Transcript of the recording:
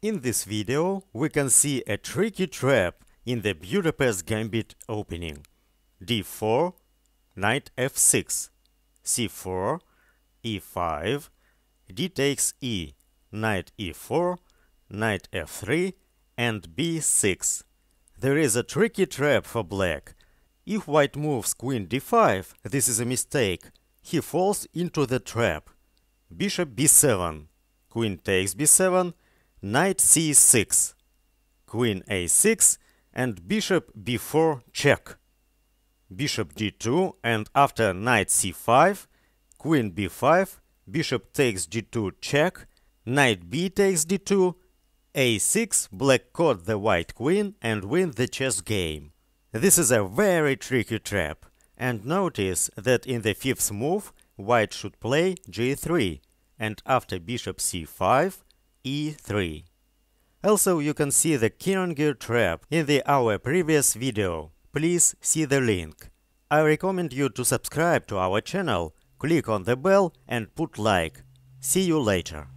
In this video, we can see a tricky trap in the Budapest Gambit opening. d4, knight f6, c4, e5, d takes e, knight e4, knight f3, and b6. There is a tricky trap for black. If white moves queen d5, this is a mistake. He falls into the trap. Bishop b7, queen takes b7, knight c6, queen a6 and bishop b4 check, bishop d2 and after knight c5, queen b5, bishop takes d2 check, knight b takes d2, a6 black caught the white queen and win the chess game. This is a very tricky trap, and notice that in the fifth move white should play g3, and after bishop c5, E3. Also, you can see the Kinongir trap in the our previous video. Please see the link. I recommend you to subscribe to our channel, click on the bell and put like. See you later.